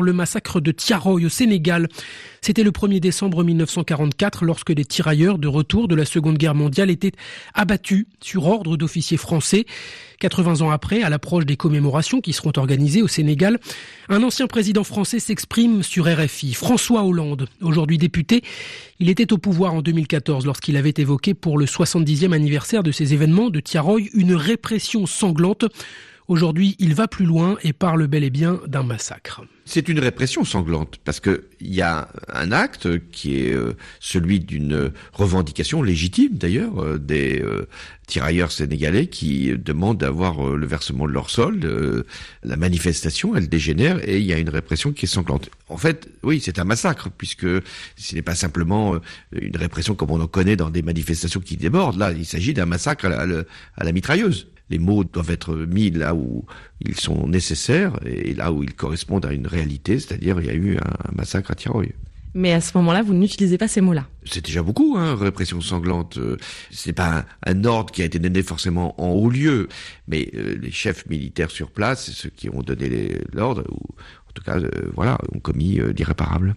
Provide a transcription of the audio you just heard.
le massacre de Tiaroy au Sénégal. C'était le 1er décembre 1944 lorsque des tirailleurs de retour de la Seconde Guerre mondiale étaient abattus sur ordre d'officiers français. 80 ans après, à l'approche des commémorations qui seront organisées au Sénégal, un ancien président français s'exprime sur RFI, François Hollande, aujourd'hui député. Il était au pouvoir en 2014 lorsqu'il avait évoqué pour le 70e anniversaire de ces événements de Tiaroy une répression sanglante Aujourd'hui, il va plus loin et parle bel et bien d'un massacre. C'est une répression sanglante parce qu'il y a un acte qui est euh, celui d'une revendication légitime d'ailleurs euh, des euh, tirailleurs sénégalais qui demandent d'avoir le versement de leur solde. La manifestation, elle dégénère et il y a une répression qui est sanglante. En fait, oui, c'est un massacre puisque ce n'est pas simplement une répression comme on en connaît dans des manifestations qui débordent. Là, il s'agit d'un massacre à la mitrailleuse les mots doivent être mis là où ils sont nécessaires et là où ils correspondent à une réalité, c'est-à-dire il y a eu un, massacre à Tiroy. Mais à ce moment-là, vous n'utilisez pas ces mots-là. C'est déjà beaucoup, hein, répression sanglante. Euh, c'est pas un, ordre qui a été donné forcément en haut lieu, mais euh, les chefs militaires sur place, ceux qui ont donné l'ordre, ou en tout cas, euh, voilà, ont commis d'irréparables. l'irréparable.